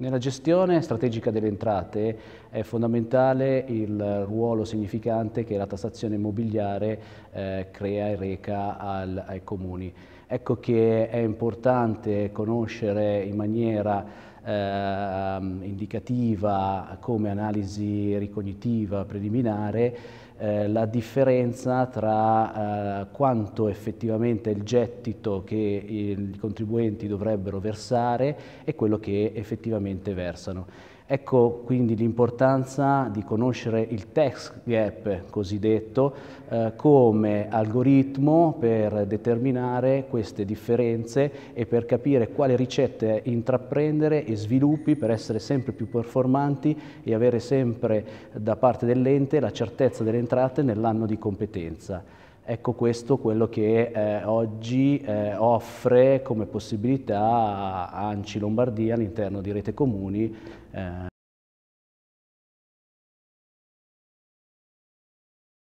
Nella gestione strategica delle entrate è fondamentale il ruolo significante che la tassazione immobiliare eh, crea e reca al, ai comuni. Ecco che è importante conoscere in maniera eh, indicativa come analisi ricognitiva preliminare eh, la differenza tra eh, quanto effettivamente il gettito che i contribuenti dovrebbero versare e quello che effettivamente versano. Ecco quindi l'importanza di conoscere il tax gap cosiddetto eh, come algoritmo per determinare queste differenze e per capire quale ricette intraprendere e sviluppi per essere sempre più performanti e avere sempre da parte dell'ente la certezza delle entrate nell'anno di competenza. Ecco questo quello che eh, oggi eh, offre come possibilità a ANCI Lombardia all'interno di Rete Comuni eh,